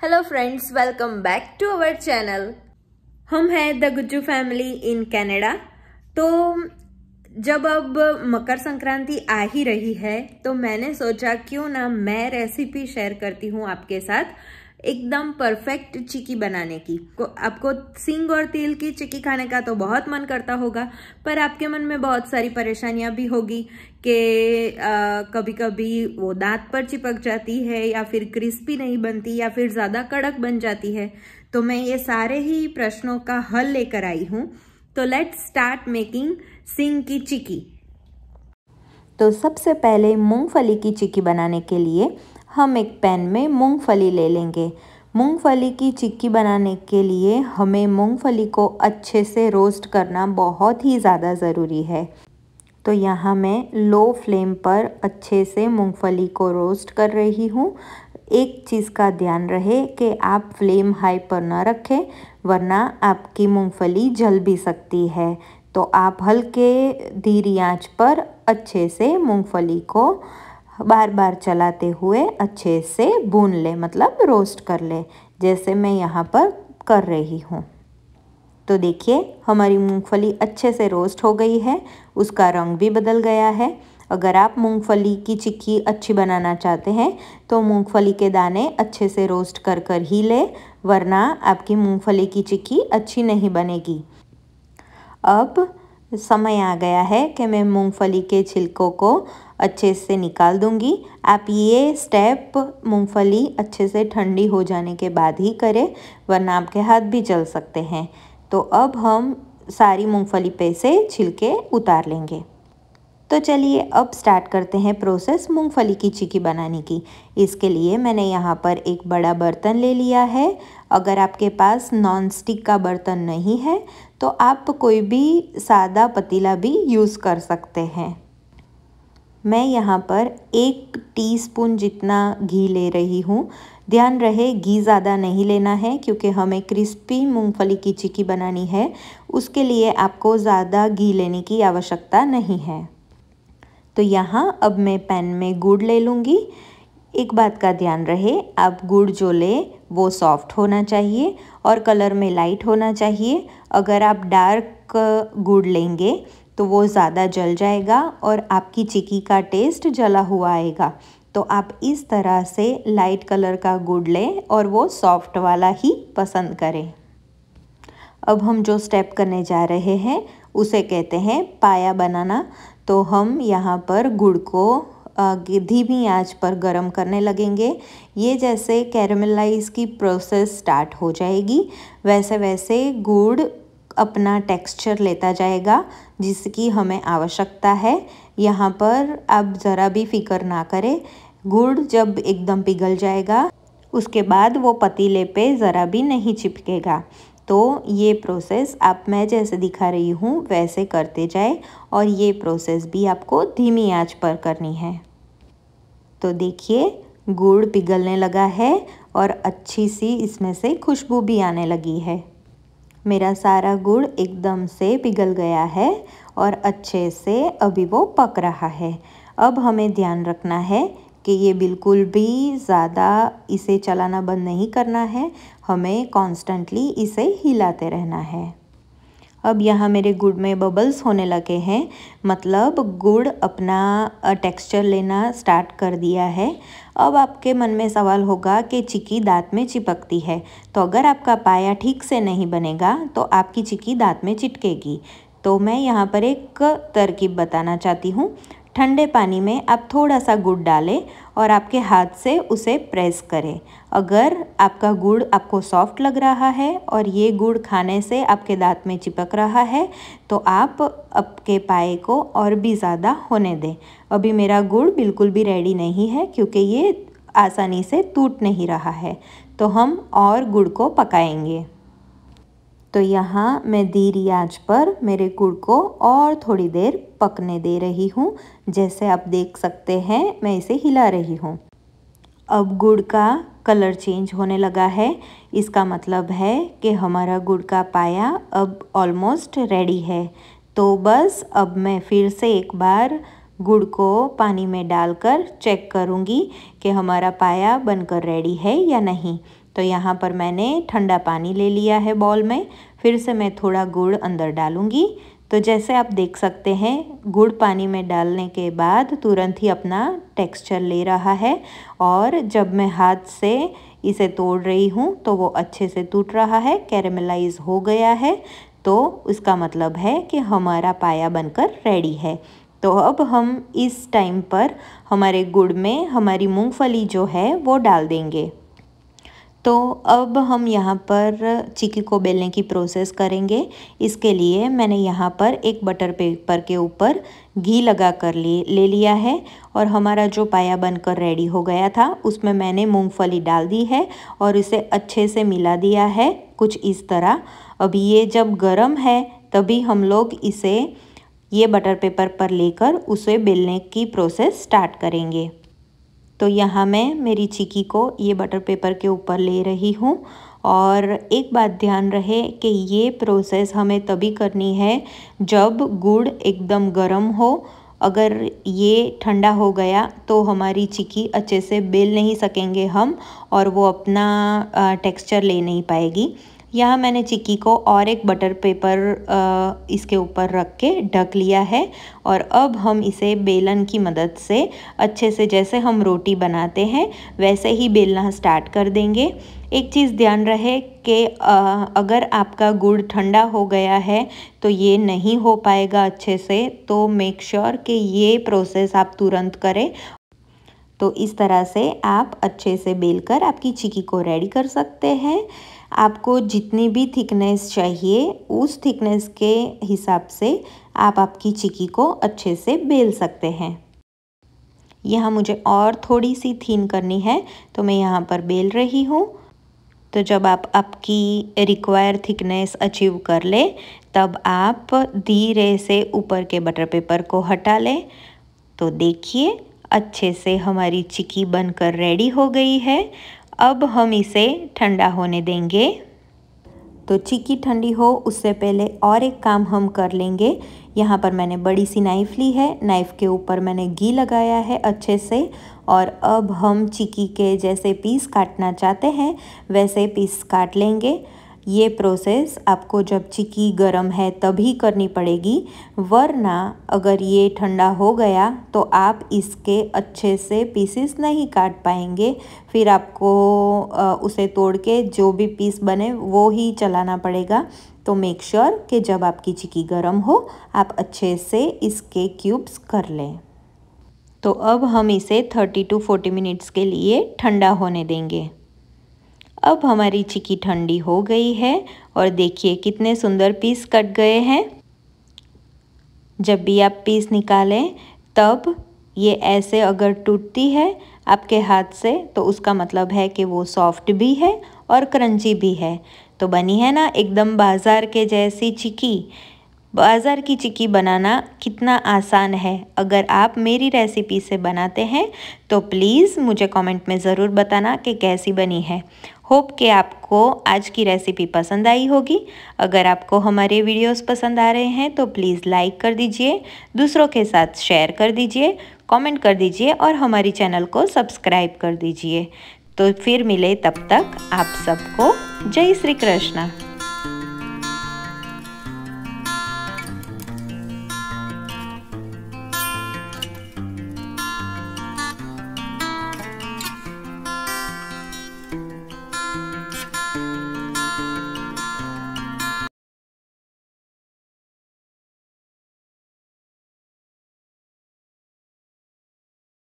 hello friends welcome back to our channel हम हैं the Gujju family in Canada तो जब अब मकर संक्रांति आ ही रही है तो मैंने सोचा क्यों ना मैं रेसिपी शेयर करती हूँ आपके साथ एकदम परफेक्ट चिकी बनाने की को आपको सिंग और तिल की चिकी खाने का तो बहुत मन करता होगा पर आपके मन में बहुत सारी परेशानियां भी होगी कि कभी कभी वो दांत पर चिपक जाती है या फिर क्रिस्पी नहीं बनती या फिर ज़्यादा कड़क बन जाती है तो मैं ये सारे ही प्रश्नों का हल लेकर आई हूँ तो लेट स्टार्ट मेकिंग सिंग की चिकी तो सबसे पहले मूंगफली की चिक्की बनाने के लिए हम एक पैन में मूंगफली ले लेंगे मूंगफली की चिक्की बनाने के लिए हमें मूंगफली को अच्छे से रोस्ट करना बहुत ही ज़्यादा ज़रूरी है तो यहाँ मैं लो फ्लेम पर अच्छे से मूंगफली को रोस्ट कर रही हूँ एक चीज़ का ध्यान रहे कि आप फ्लेम हाई पर ना रखें वरना आपकी मूंगफली जल भी सकती है तो आप हल्के धीरी आंच पर अच्छे से मूंगफली को बार बार चलाते हुए अच्छे से भून ले मतलब रोस्ट कर ले जैसे मैं यहाँ पर कर रही हूँ तो देखिए हमारी मूंगफली अच्छे से रोस्ट हो गई है उसका रंग भी बदल गया है अगर आप मूंगफली की चिक्की अच्छी बनाना चाहते हैं तो मूंगफली के दाने अच्छे से रोस्ट कर कर ही ले वरना आपकी मूंगफली की चिक्की अच्छी नहीं बनेगी अब समय आ गया है कि मैं मूंगफली के छिलकों को अच्छे से निकाल दूंगी आप ये स्टेप मूंगफली अच्छे से ठंडी हो जाने के बाद ही करें वरना आपके हाथ भी जल सकते हैं तो अब हम सारी मूंगफली पे से छिलके उतार लेंगे तो चलिए अब स्टार्ट करते हैं प्रोसेस मूंगफली की चिकी बनाने की इसके लिए मैंने यहाँ पर एक बड़ा बर्तन ले लिया है अगर आपके पास नॉन स्टिक का बर्तन नहीं है तो आप कोई भी सादा पतीला भी यूज़ कर सकते हैं मैं यहाँ पर एक टीस्पून जितना घी ले रही हूँ ध्यान रहे घी ज़्यादा नहीं लेना है क्योंकि हमें क्रिस्पी मूंगफली की चिकी बनानी है उसके लिए आपको ज़्यादा घी लेने की आवश्यकता नहीं है तो यहाँ अब मैं पैन में गुड़ ले लूँगी एक बात का ध्यान रहे आप गुड़ जो ले वो सॉफ्ट होना चाहिए और कलर में लाइट होना चाहिए अगर आप डार्क गुड़ लेंगे तो वो ज़्यादा जल जाएगा और आपकी चिकी का टेस्ट जला हुआ आएगा तो आप इस तरह से लाइट कलर का गुड़ लें और वो सॉफ्ट वाला ही पसंद करें अब हम जो स्टेप करने जा रहे हैं उसे कहते हैं पाया बनाना तो हम यहाँ पर गुड़ को धीमी आंच पर गरम करने लगेंगे ये जैसे कैरमलाइज की प्रोसेस स्टार्ट हो जाएगी वैसे वैसे गुड़ अपना टेक्सचर लेता जाएगा जिसकी हमें आवश्यकता है यहाँ पर आप ज़रा भी फिक्र ना करें गुड़ जब एकदम पिघल जाएगा उसके बाद वो पतीले पे ज़रा भी नहीं चिपकेगा तो ये प्रोसेस आप मैं जैसे दिखा रही हूँ वैसे करते जाए और ये प्रोसेस भी आपको धीमी आंच पर करनी है तो देखिए गुड़ पिघलने लगा है और अच्छी सी इसमें से खुशबू भी आने लगी है मेरा सारा गुड़ एकदम से पिघल गया है और अच्छे से अभी वो पक रहा है अब हमें ध्यान रखना है कि ये बिल्कुल भी ज़्यादा इसे चलाना बंद नहीं करना है हमें कॉन्स्टेंटली इसे हिलाते रहना है अब यहाँ मेरे गुड़ में बबल्स होने लगे हैं मतलब गुड़ अपना टेक्सचर लेना स्टार्ट कर दिया है अब आपके मन में सवाल होगा कि चिकी दांत में चिपकती है तो अगर आपका पाया ठीक से नहीं बनेगा तो आपकी चिकी दांत में चिटकेगी तो मैं यहाँ पर एक तरकीब बताना चाहती हूँ ठंडे पानी में आप थोड़ा सा गुड़ डालें और आपके हाथ से उसे प्रेस करें अगर आपका गुड़ आपको सॉफ्ट लग रहा है और ये गुड़ खाने से आपके दांत में चिपक रहा है तो आप आपके पाए को और भी ज़्यादा होने दें अभी मेरा गुड़ बिल्कुल भी रेडी नहीं है क्योंकि ये आसानी से टूट नहीं रहा है तो हम और गुड़ को पकाएंगे तो यहाँ मैं धीरी आँच पर मेरे गुड़ को और थोड़ी देर पकने दे रही हूँ जैसे आप देख सकते हैं मैं इसे हिला रही हूँ अब गुड़ का कलर चेंज होने लगा है इसका मतलब है कि हमारा गुड़ का पाया अब ऑलमोस्ट रेडी है तो बस अब मैं फिर से एक बार गुड़ को पानी में डालकर चेक करूँगी कि हमारा पाया बनकर रेडी है या नहीं तो यहाँ पर मैंने ठंडा पानी ले लिया है बॉल में फिर से मैं थोड़ा गुड़ अंदर डालूँगी तो जैसे आप देख सकते हैं गुड़ पानी में डालने के बाद तुरंत ही अपना टेक्सचर ले रहा है और जब मैं हाथ से इसे तोड़ रही हूँ तो वो अच्छे से टूट रहा है कैरेमलाइज हो गया है तो उसका मतलब है कि हमारा पाया बनकर रेडी है तो अब हम इस टाइम पर हमारे गुड़ में हमारी मूंगफली जो है वो डाल देंगे तो अब हम यहाँ पर चिकी को बेलने की प्रोसेस करेंगे इसके लिए मैंने यहाँ पर एक बटर पेपर के ऊपर घी लगा कर ले ले लिया है और हमारा जो पाया बनकर रेडी हो गया था उसमें मैंने मूंगफली डाल दी है और इसे अच्छे से मिला दिया है कुछ इस तरह अब ये जब गर्म है तभी हम लोग इसे ये बटर पेपर पर लेकर उसे बेलने की प्रोसेस स्टार्ट करेंगे तो यहाँ मैं मेरी चिकी को ये बटर पेपर के ऊपर ले रही हूँ और एक बात ध्यान रहे कि ये प्रोसेस हमें तभी करनी है जब गुड़ एकदम गर्म हो अगर ये ठंडा हो गया तो हमारी चिकी अच्छे से बेल नहीं सकेंगे हम और वो अपना टेक्सचर ले नहीं पाएगी यहाँ मैंने चिक्की को और एक बटर पेपर इसके ऊपर रख के ढक लिया है और अब हम इसे बेलन की मदद से अच्छे से जैसे हम रोटी बनाते हैं वैसे ही बेलना स्टार्ट कर देंगे एक चीज़ ध्यान रहे कि अगर आपका गुड़ ठंडा हो गया है तो ये नहीं हो पाएगा अच्छे से तो मेक श्योर sure कि ये प्रोसेस आप तुरंत करें तो इस तरह से आप अच्छे से बेलकर आपकी चिक्की को रेडी कर सकते हैं आपको जितनी भी थिकनेस चाहिए उस थिकनेस के हिसाब से आप आपकी चिकी को अच्छे से बेल सकते हैं यहाँ मुझे और थोड़ी सी थीन करनी है तो मैं यहाँ पर बेल रही हूँ तो जब आप आपकी रिक्वायर थिकनेस अचीव कर ले तब आप धीरे से ऊपर के बटर पेपर को हटा लें तो देखिए अच्छे से हमारी चिकी बनकर रेडी हो गई है अब हम इसे ठंडा होने देंगे तो चिक्की ठंडी हो उससे पहले और एक काम हम कर लेंगे यहाँ पर मैंने बड़ी सी नाइफ़ ली है नाइफ़ के ऊपर मैंने घी लगाया है अच्छे से और अब हम चिक्की के जैसे पीस काटना चाहते हैं वैसे पीस काट लेंगे ये प्रोसेस आपको जब चिक्की गर्म है तभी करनी पड़ेगी वरना अगर ये ठंडा हो गया तो आप इसके अच्छे से पीसेस नहीं काट पाएंगे फिर आपको उसे तोड़ के जो भी पीस बने वो ही चलाना पड़ेगा तो मेक श्योर sure कि जब आपकी चिक्की गर्म हो आप अच्छे से इसके क्यूब्स कर लें तो अब हम इसे 30 टू 40 मिनट्स के लिए ठंडा होने देंगे अब हमारी चिकी ठंडी हो गई है और देखिए कितने सुंदर पीस कट गए हैं जब भी आप पीस निकालें तब ये ऐसे अगर टूटती है आपके हाथ से तो उसका मतलब है कि वो सॉफ्ट भी है और क्रंची भी है तो बनी है ना एकदम बाज़ार के जैसी चिकी बाज़ार की चिक्की बनाना कितना आसान है अगर आप मेरी रेसिपी से बनाते हैं तो प्लीज़ मुझे कमेंट में ज़रूर बताना कि कैसी बनी है होप कि आपको आज की रेसिपी पसंद आई होगी अगर आपको हमारे वीडियोस पसंद आ रहे हैं तो प्लीज़ लाइक कर दीजिए दूसरों के साथ शेयर कर दीजिए कमेंट कर दीजिए और हमारी चैनल को सब्सक्राइब कर दीजिए तो फिर मिले तब तक आप सबको जय श्री कृष्णा